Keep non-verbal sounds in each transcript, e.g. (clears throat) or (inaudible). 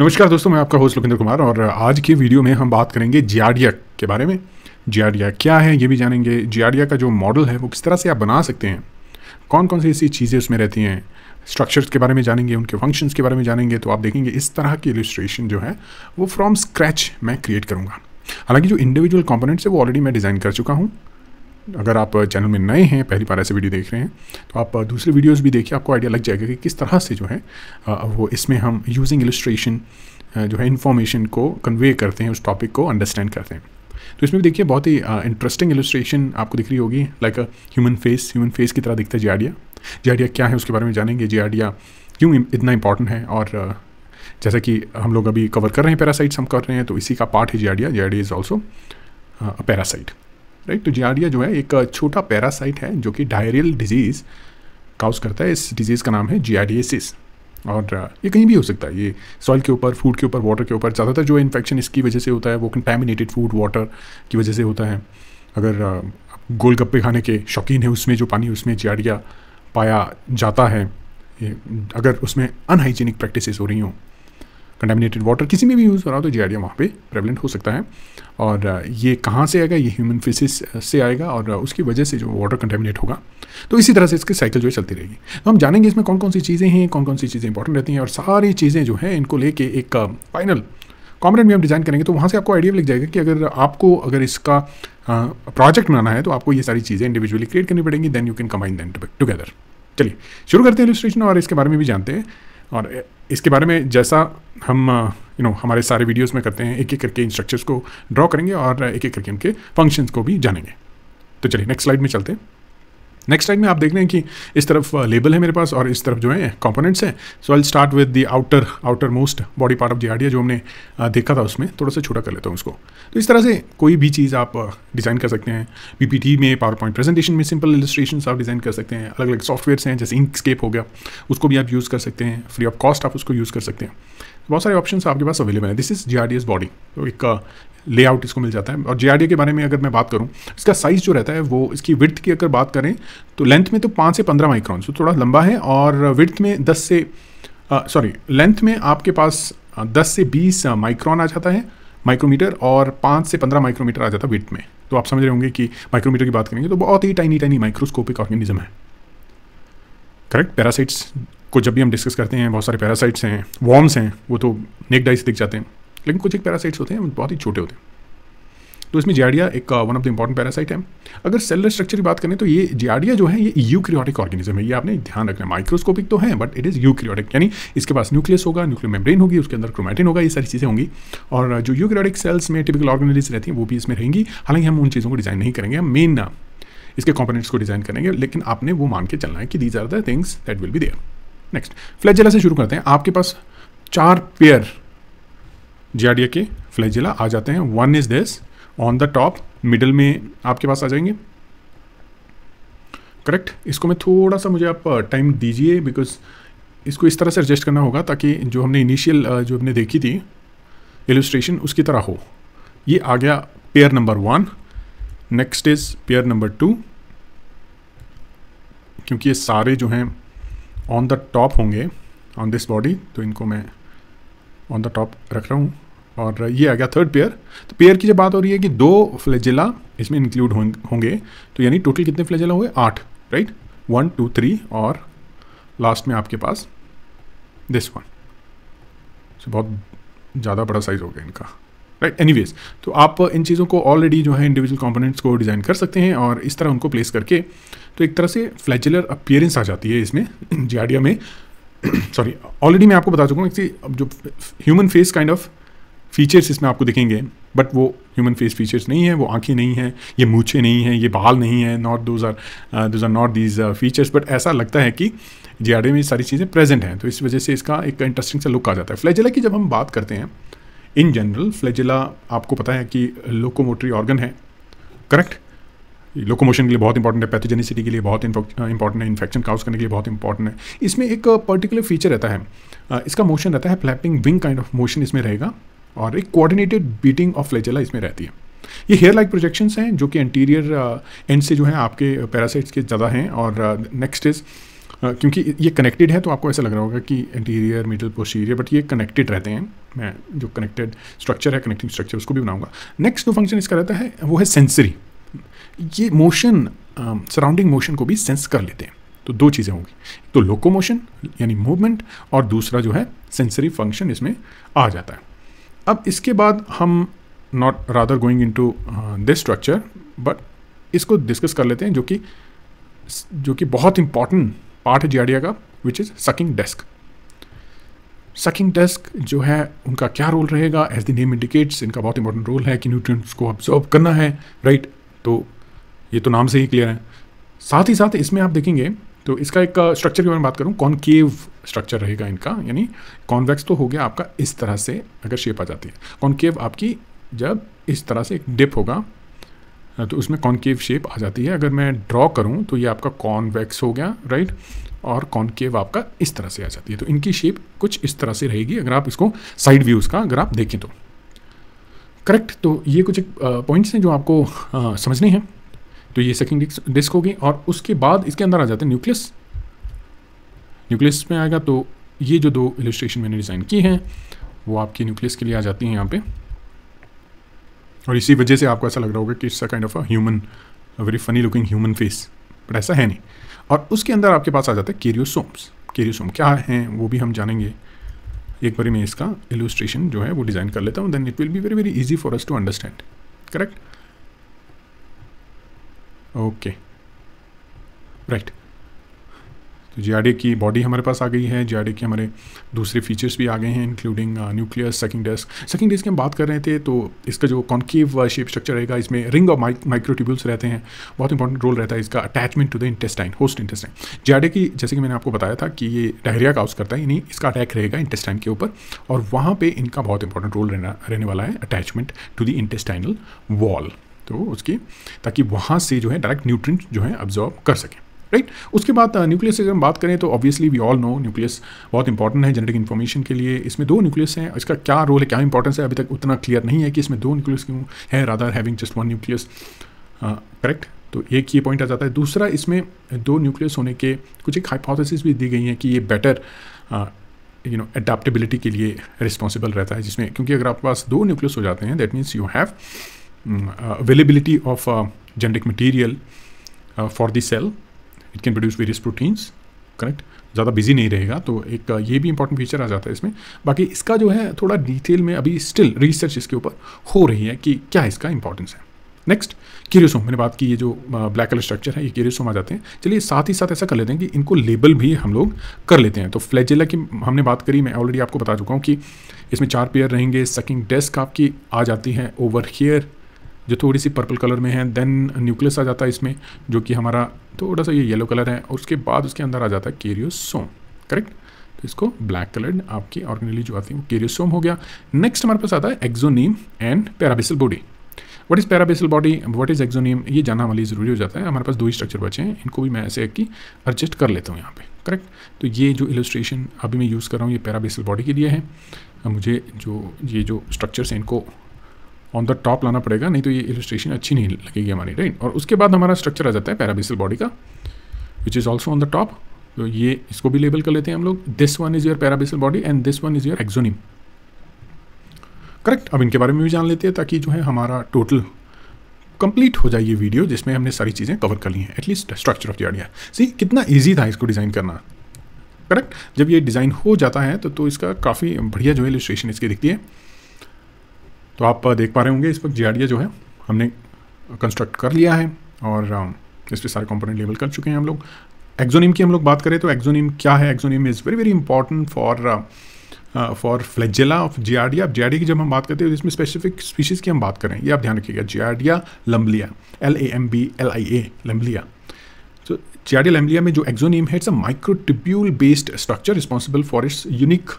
नमस्कार दोस्तों मैं आपका होस्ट लोकेंद्र कुमार और आज के वीडियो में हम बात करेंगे जियाडिया के बारे में जियाडिया क्या है ये भी जानेंगे जियाडिया का जो मॉडल है वो किस तरह से आप बना सकते हैं कौन कौन सी ऐसी चीज़ें उसमें रहती हैं स्ट्रक्चर्स के बारे में जानेंगे उनके फंक्शंस के बारे में जानेंगे तो आप देखेंगे इस तरह की इलिस्ट्रेशन जो है वो फ्रॉम स्क्रैच मैं क्रिएट करूँगा हालांकि जो इंडिविजुअल कॉम्पोनेंट्स है वो ऑलरेडी मैं डिज़ाइन कर चुका हूँ अगर आप चैनल में नए हैं पहली बार ऐसे वीडियो देख रहे हैं तो आप दूसरे वीडियोस भी देखिए आपको आइडिया लग जाएगा कि किस तरह से जो है वो इसमें हम यूजिंग इलस्ट्रेशन जो है इन्फॉर्मेशन को कन्वे करते हैं उस टॉपिक को अंडरस्टैंड करते हैं तो इसमें भी देखिए बहुत ही इंटरेस्टिंग इलस्ट्रेशन आपको दिख रही होगी like a human face human face की तरह दिखता है जियाडिया जियाडिया क्या है उसके बारे में जानेंगे जियाडिया क्यों इतना इंपॉर्टेंट है और जैसा कि हम लोग अभी कवर कर रहे हैं पैरासाइट्स हम कर रहे हैं तो इसी का पार्ट है Giardia Giardia is also parasite right तो जियाडिया जो है एक छोटा पैरासाइट है जो कि डायरियल डिजीज़ काउस करता है इस डिजीज़ का नाम है जियाडियसिस और ये कहीं भी हो सकता है ये सॉइल के ऊपर फूड के ऊपर वाटर के ऊपर ज़्यादातर जो इन्फेक्शन इसकी वजह से होता है वो कंटेमिनेटेड फूड वाटर की वजह से होता है अगर गोलगप्पे खाने के शौकीन है उसमें जो पानी उसमें जियाडिया पाया जाता है अगर उसमें अनहाइजीनिक प्रैक्टिसेस हो रही हों कंटेमिनेटेड वाटर किसी में भी यूज़ हो रहा हो तो जीआरडिएम वहाँ पे प्रेवलेंट हो सकता है और ये कहाँ से आएगा ये ह्यूमन फिसिस से आएगा और उसकी वजह से जो वाटर कंटेमिनेट होगा तो इसी तरह से इसकी साइकिल जो है चलती रहेगी तो हम जानेंगे इसमें कौन कौन सी चीज़ें हैं कौन कौन सी चीज़ें इंपॉर्टेंट रहती हैं और सारी चीज़ें जो हैं इनको लेके एक फाइनल कॉम्पोनेंट में हम डिज़ाइन करेंगे तो वहाँ से आपको आइडिया लग जाएगा कि अगर आपको अगर इसका प्रोजेक्ट बनाना है तो आपको ये सारी चीज़ें इंडिविजुअली क्रिएट करनी पड़ेंगी then you can combine them together चलिए शुरू करते हैं इलस्ट्रेशन और इसके बारे में भी जानते हैं और इसके बारे में जैसा हम यू uh, नो हमारे सारे वीडियोस में करते हैं एक एक करके इंस्ट्रक्चर्स को ड्रॉ करेंगे और एक एक करके उनके फंक्शंस को भी जानेंगे तो चलिए नेक्स्ट स्लाइड में चलते हैं नेक्स्ट टाइम में आप देख रहे हैं कि इस तरफ लेबल है मेरे पास और इस तरफ जो है कॉम्पोनेंट्स हैं so I start with the outer outer most body part of the idea जो हमने देखा था उसमें थोड़ा सा छोटा कर लेता हूँ उसको तो इस तरह से कोई भी चीज़ आप डिज़ाइन कर सकते हैं पी में पावर पॉइंट प्रेजेंटेशन में सिंपल इलस्ट्रेशन आप डिज़ाइन कर सकते हैं अलग अलग सॉफ्टवेयर हैं जैसे इंकस्केप हो गया उसको भी आप यूज़ कर सकते हैं फ्री ऑफ कॉस्ट आप उसको यूज़ कर सकते हैं बहुत सारे ऑप्शन आपके पास अवेलेबल है दिस इज जे बॉडी तो एक लेआउट uh, इसको मिल जाता है और जे के बारे में अगर मैं बात करूँ इसका साइज़ जो रहता है वो इसकी विर्थ की अगर बात करें तो लेंथ में तो पाँच से पंद्रह माइक्रॉन तो थोड़ा लंबा है और विर्थ में दस से सॉरी uh, लेंथ में आपके पास uh, दस से बीस माइक्रॉन आ जाता है माइक्रोमीटर और पाँच से पंद्रह माइक्रोमीटर आ जाता है विथ में तो आप समझ रहे होंगे कि माइक्रोमीटर की बात करेंगे तो बहुत ही टाइनी टाइनी माइक्रोस्कोपिक ऑर्गेनिज्म है करेक्ट पैरासाइट्स को जब भी हम डिस्कस करते हैं बहुत सारे पैरासाइट्स हैं वॉर्म्स हैं वो तो नेक डाइस दिख जाते हैं लेकिन कुछ एक पैरासाइट्स होते हैं बहुत ही छोटे होते हैं तो इसमें जियाडिया एक one of the important parasite है अगर सेलर स्ट्रक्चर की बात करें तो ये जियाडिया जो है ये यूक्रियोटिक ऑर्गेनिज्म है ये आपने ध्यान रखना माइक्रोस्कोपिक तो है बट इट इज़ यूक्रियोटिक यानी इसके पास न्यूक्लियस होगा न्यूक्लियर मेम्ब्रेन होगी उसके अंदर क्रोमेटिन होगा ये सारी चीज़ें होंगी और uh, जो यूक्रियोटिक सेल्स में टिपिकल ऑर्गेनिज रहती हैं वो भी इसमें रहेंगी हालांकि हम उन चीज़ों को डिज़ाइन नहीं करेंगे हम मेन uh, इसके कॉम्पोनेंट्स को डिज़ाइन करेंगे लेकिन आपने वो मान के चलना है कि these are the things that will be there next flagella से शुरू करते हैं आपके पास चार पेयर जियाडिया के फ्लैजेला आ जाते हैं one is this on the top middle में आपके पास आ जाएंगे करेक्ट इसको मैं थोड़ा सा मुझे आप टाइम दीजिए बिकॉज इसको इस तरह से एडजस्ट करना होगा ताकि जो हमने इनिशियल जो हमने देखी थी एलुस्ट्रेशन उसकी तरह हो ये आ गया pair number one next is pair number two क्योंकि ये सारे जो हैं ऑन द टॉप होंगे ऑन दिस बॉडी तो इनको मैं ऑन द टॉप रख रहा हूँ और ये आ गया थर्ड पेयर तो पेयर की जब बात हो रही है कि दो फ्लेजिला इसमें इंक्लूड होंगे तो यानी टोटल कितने फ्लेजिला हुए आठ राइट वन टू थ्री और लास्ट में आपके पास दिस वन सो बहुत ज़्यादा बड़ा साइज़ हो गया इनका राइट एनीवेज तो आप इन चीज़ों को ऑलरेडी जो है इंडिविजुअल कंपोनेंट्स को डिज़ाइन कर सकते हैं और इस तरह उनको प्लेस करके तो एक तरह से फ्लैचुलर अपियरेंस आ जाती है इसमें (clears throat) जियाडिया में सॉरी (clears throat) ऑलरेडी मैं आपको बता चुका हूँ जो human face kind of features इसमें आपको दिखेंगे बट वो ह्यूमन फेस फीचर्स नहीं है वो आंखें नहीं हैं ये मूछे नहीं हैं ये बाल नहीं है not those are those are not these features but ऐसा लगता है कि जी में सारी चीज़ें प्रेजेंट हैं तो इस वजह से इसका एक इंटरेस्टिंग सा लुक आ जाता है फ्लैजिला की जब हम बात करते हैं इन जनरल फ्लैजिला आपको पता है कि लोकोमोटरी ऑर्गन है करेक्ट लोकोमोशन के लिए बहुत इंपॉर्टेंट है पैथोजेनिसिटी के लिए बहुत इंपॉर्टेंट uh, है इन्फेक्शन काउज करने के लिए बहुत इंपॉर्टेंट है इसमें एक पर्टिकुलर uh, फीचर रहता है uh, इसका मोशन रहता है flapping wing kind of motion इसमें रहेगा और एक कोऑर्डिनेटेड बीटिंग ऑफ फ्लैजेला इसमें रहती है ये हेयर लाइक प्रोजेक्शंस हैं जो कि एंटीरियर एंड से जो है आपके पैरासाइट्स के ज़्यादा हैं और नेक्स्ट इज़ क्योंकि ये कनेक्टेड है तो आपको ऐसा लग रहा होगा कि इंटीरियर मिडल पोस्टीरियर बट ये कनेक्टेड रहते हैं मैं जो कनेक्टेड स्ट्रक्चर है कनेक्टिंग स्ट्रक्चर उसको भी बनाऊंगा नेक्स्ट जो फंक्शन इसका रहता है वो है सेंसरी ये मोशन सराउंडिंग मोशन को भी सेंस कर लेते हैं तो दो चीज़ें होंगी तो लोकोमोशन यानी मूवमेंट और दूसरा जो है सेंसरी फंक्शन इसमें आ जाता है अब इसके बाद हम not rather going into this structure but इसको डिस्कस कर लेते हैं जो कि जो कि बहुत इंपॉर्टेंट पार्ट है जियाडिया का which is sucking disc sucking disc जो है उनका क्या रोल रहेगा एज द नेम इंडिकेट्स इनका बहुत इंपॉर्टेंट रोल है कि न्यूट्रिएंट्स को ऑब्जॉर्व करना है राइट right? तो ये तो नाम से ही क्लियर है साथ ही साथ इसमें आप देखेंगे तो इसका एक स्ट्रक्चर के बारे में बात करूँ कॉनकेव स्ट्रक्चर रहेगा इनका यानी कॉन्वेक्स तो हो गया आपका इस तरह से अगर शेप आ जाती है कॉनकेव आपकी जब इस तरह से एक डिप होगा हाँ, तो उसमें कॉन्केव शेप आ जाती है अगर मैं ड्रॉ करूँ तो ये आपका कॉन्वेक्स हो गया राइट और कॉन्केव आपका इस तरह से आ जाती है तो इनकी शेप कुछ इस तरह से रहेगी अगर आप इसको साइड व्यूज़ का अगर आप देखें तो करेक्ट तो ये कुछ पॉइंट्स हैं जो आपको आ, समझने हैं तो ये सेकेंड डिस्क होगी और उसके बाद इसके अंदर आ जाते हैं न्यूक्लियस न्यूक्लियस में आएगा तो ये जो दो इलिस्ट्रेशन मैंने डिज़ाइन की हैं वो आपकी न्यूक्लियस के लिए आ जाती हैं यहाँ पर और इसी वजह से आपको ऐसा लग रहा होगा कि it's a kind of a human very funny looking human face but ऐसा है नहीं और उसके अंदर आपके पास आ जाता है केरियोसोम्स केरियोसोम क्या हैं वो भी हम जानेंगे एक बार मैं इसका इलुस्ट्रेशन जो है वो डिज़ाइन कर लेता हूँ then it will be very very easy for us to understand correct okay right तो जी की बॉडी हमारे पास आ गई है जी के हमारे दूसरे फीचर्स भी आ गए हैं including nucleus second disc second disc की हम बात कर रहे थे तो इसका जो कॉन्केव शेप स्ट्रक्चर रहेगा इसमें रिंग और माइक्रोट्यूब्यूल्स रहते हैं बहुत इंपॉर्टेंट रोल रहता है इसका attachment to the intestine host intestine जी की जैसे कि मैंने आपको बताया था कि ये डायरिया काउस करता है यानी इसका अटैक रहेगा इंटेस्टाइन के ऊपर और वहाँ पर इनका बहुत इंपॉर्टेंट रोल रहना रहने वाला है attachment to the intestinal wall तो उसकी ताकि वहाँ से जो है डायरेक्ट न्यूट्रिएंट्स जो है अब्जॉर्ब कर सकें राइट right? उसके बाद न्यूक्लियस uh, की अगर हम बात करें तो obviously we all know nucleus बहुत इंपॉर्टेंट है जेनेटिक इन्फॉर्मेशन के लिए इसमें दो न्यूक्लियस हैं इसका क्या रोल है क्या इंपॉर्टेंस है अभी तक उतना क्लियर नहीं है कि इसमें दो न्यूक्लियस क्यों है rather having just one nucleus correct तो एक ये पॉइंट आ जाता है दूसरा इसमें दो न्यूक्लियस होने के कुछ एक हाइपोथेसिस भी दी गई हैं कि ये बेटर यू नो अडाप्टेबिलिटी के लिए रिस्पॉन्सिबल रहता है जिसमें क्योंकि अगर आपके पास दो न्यूक्लियस हो जाते हैं that means you have availability of genetic material for the cell it can produce various proteins correct ज़्यादा बिजी नहीं रहेगा तो एक uh, ये भी इंपॉर्टेंट फीचर आ जाता है इसमें बाकी इसका जो है थोड़ा डिटेल में अभी स्टिल रिसर्च इसके ऊपर हो रही है कि क्या इसका इंपॉर्टेंस है नेक्स्ट क्यूरियोसोम मैंने बात की ये जो ब्लैक कलर स्ट्रक्चर है ये क्यूरियोसोम आ जाते हैं चलिए साथ ही साथ ऐसा कर लेते हैं कि इनको लेबल भी हम लोग कर लेते हैं तो फ्लैजेला की हमने बात करी मैं ऑलरेडी आपको बता चुका हूँ कि इसमें चार पेयर रहेंगे सकिंग डेस्क आपकी आ जाती है ओवर हेयर जो थोड़ी सी पर्पल कलर में है देन न्यूक्लियस आ जाता है इसमें जो कि हमारा थोड़ा सा ये येलो कलर है और उसके बाद उसके अंदर आ जाता है केरियोसोम करेक्ट तो इसको ब्लैक कलर्ड आपकी ऑर्गेनली जो आती है वो केरियोसोम हो गया नेक्स्ट हमारे पास आता है axoneme and parabasal body what is parabasal body what is axoneme ये जानना हमारे लिए ज़रूरी हो जाता है हमारे पास दो ही स्ट्रक्चर बचे हैं इनको भी मैं ऐसे कि एडजस्ट कर लेता हूँ यहाँ पे करेक्ट तो ये जो इलस्ट्रेशन अभी मैं यूज़ कर रहा हूँ ये पैराबेसल बॉडी के लिए है मुझे जो ये जो स्ट्रक्चर्स हैं इनको ऑन द टॉप लाना पड़ेगा नहीं तो ये इलस्ट्रेशन अच्छी नहीं लगेगी हमारी राइट और उसके बाद हमारा स्ट्रक्चर आ जाता है पैराबेसल बॉडी का which is also on the top तो ये इसको भी लेबल कर लेते हैं हम लोग this one is your parabasal body and this one is your axoneme correct अब इनके बारे में भी जान लेते हैं ताकि जो है हमारा टोटल कंप्लीट हो जाए ये वीडियो जिसमें हमने सारी चीज़ें कवर कर ली हैं at least structure of the idea सी कितना ईजी था इसको डिज़ाइन करना करेक्ट जब ये डिज़ाइन हो जाता है तो, तो इसका काफ़ी बढ़िया जो है इलिस्ट्रेशन इसकी दिखती है तो आप देख पा रहे होंगे इस वक्त जी जो है हमने कंस्ट्रक्ट कर लिया है और um, इस पर सारे कंपोनेंट लेवल कर चुके हैं हम लोग एक्जोनिम की हम लोग बात करें तो एक्जोनिम क्या है axoneme is very very important for for flagella of Giardia की जब हम बात करते हैं जिसमें स्पेसिफिक स्पीशीज़ की हम बात करें ये आप ध्यान रखिएगा Giardia lamblia L A M B L I A lamblia तो आर डिया लम्बलिया में जो एक्जोनिम है it's a microtubule based structure responsible for its unique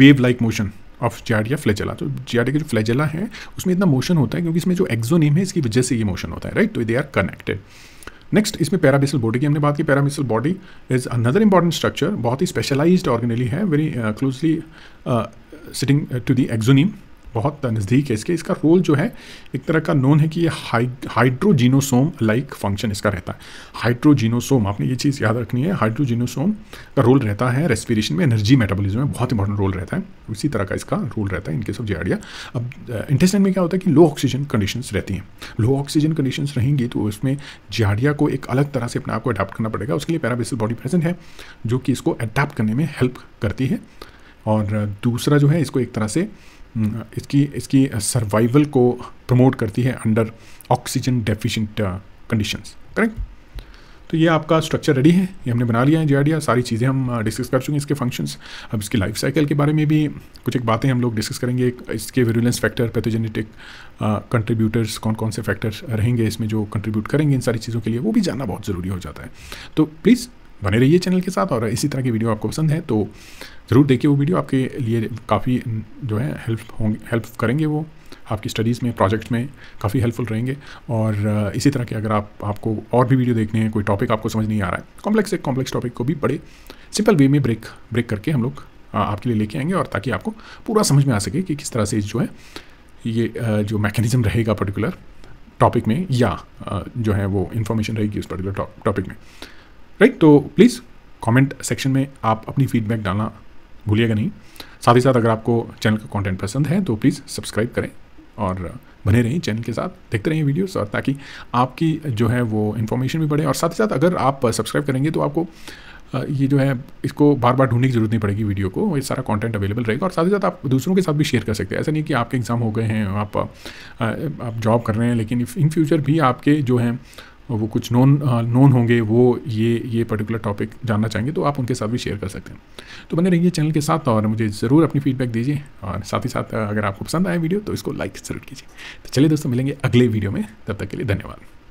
wave like motion of Giardia flagella तो जेड के जो flagella है उसमें इतना मोशन होता है क्योंकि इसमें जो एक्जोनेम है इसकी वजह से ये मोशन होता है राइट तो दे आर कनेक्टेड नेक्स्ट इसमें पैराबिसल बॉडी की हमने बात की parabasal body is another important structure बहुत ही स्पेशलाइज्ड ऑर्गेनली है very closely sitting to the axoneme बहुत नज़दीक है इसके इसका रोल जो है एक तरह का नोन है कि ये हाइ लाइक फंक्शन इसका रहता है हाइड्रोजिनोसोम आपने ये चीज़ याद रखनी है हाइड्रोजिनोसोम का रोल रहता है रेस्पिरेशन में एनर्जी मेटाबॉलिज्म में बहुत इंपॉर्टेंट रोल रहता है उसी तरह का इसका रोल रहता है इनकेस ऑफ जेआडिया अब इंटेस्टाइन में क्या होता है कि लो ऑक्सीजन कंडीशंस रहती हैं लो ऑक्सीजन कंडीशंस रहेंगी तो उसमें जेआडिया को एक अलग तरह से अपने आप को अडाप्ट करना पड़ेगा उसके लिए पैराबेसिल बॉडी प्रेजेंट है जो कि इसको अडाप्ट करने में हेल्प करती है और दूसरा जो है इसको एक तरह से हम्म। इसकी इसकी सर्वाइवल को प्रमोट करती है under oxygen deficient conditions correct तो ये आपका स्ट्रक्चर रेडी है ये हमने बना लिया है जे सारी चीज़ें हम डिस्कस कर चुके हैं इसके फंक्शंस अब इसकी लाइफ साइकिल के बारे में भी कुछ एक बातें हम लोग डिस्कस करेंगे इसके वेरुलेंस फैक्टर पैथोजेनेटिक कंट्रीब्यूटर्स कौन कौन से फैक्टर्स रहेंगे इसमें जो कंट्रीब्यूट करेंगे इन सारी चीज़ों के लिए वो भी जानना बहुत ज़रूरी हो जाता है तो प्लीज़ बने रहिए चैनल के साथ और इसी तरह की वीडियो आपको पसंद है तो ज़रूर देखिए वो वीडियो आपके लिए काफ़ी जो है हेल्प होंगे हेल्प करेंगे वो आपकी स्टडीज़ में प्रोजेक्ट में काफ़ी हेल्पफुल रहेंगे और इसी तरह के अगर आप आपको और भी वीडियो देखने हैं कोई टॉपिक आपको समझ नहीं आ रहा है कॉम्प्लेक्स एक कॉम्प्लेक्स टॉपिक को भी बड़े सिंपल वे में ब्रेक ब्रेक करके हम लोग आपके लिए लेके आएंगे और ताकि आपको पूरा समझ में आ सके कि किस तरह से जो है ये जो मैकेनिज़्म रहेगा पर्टिकुलर टॉपिक में या जो है वो इन्फॉर्मेशन रहेगी उस पर्टिकुलर टॉपिक में राइट तो प्लीज़ कमेंट सेक्शन में आप अपनी फीडबैक डालना भूलिएगा नहीं साथ ही साथ अगर आपको चैनल का कंटेंट पसंद है तो प्लीज़ सब्सक्राइब करें और बने रहें चैनल के साथ देखते रहें वीडियोस और ताकि आपकी जो है वो इन्फॉर्मेशन भी बढ़े और साथ ही साथ अगर आप सब्सक्राइब करेंगे तो आपको ये जो है इसको बार बार ढूंढने की जरूरत नहीं पड़ेगी वीडियो को ये सारा कंटेंट अवेलेबल रहेगा और साथ ही साथ आप दूसरों के साथ भी शेयर कर सकते हैं ऐसा नहीं कि आपके एग्ज़ाम हो गए हैं आप आप जॉब कर रहे हैं लेकिन इन फ्यूचर भी आपके जो हैं वो कुछ नॉन नॉन होंगे वो ये ये पर्टिकुलर टॉपिक जानना चाहेंगे तो आप उनके साथ भी शेयर कर सकते हैं तो बने रहिए चैनल के साथ और मुझे ज़रूर अपनी फीडबैक दीजिए और साथ ही साथ अगर आपको पसंद आया वीडियो तो इसको लाइक ज़रूर कीजिए तो चलिए दोस्तों मिलेंगे अगले वीडियो में तब तक के लिए धन्यवाद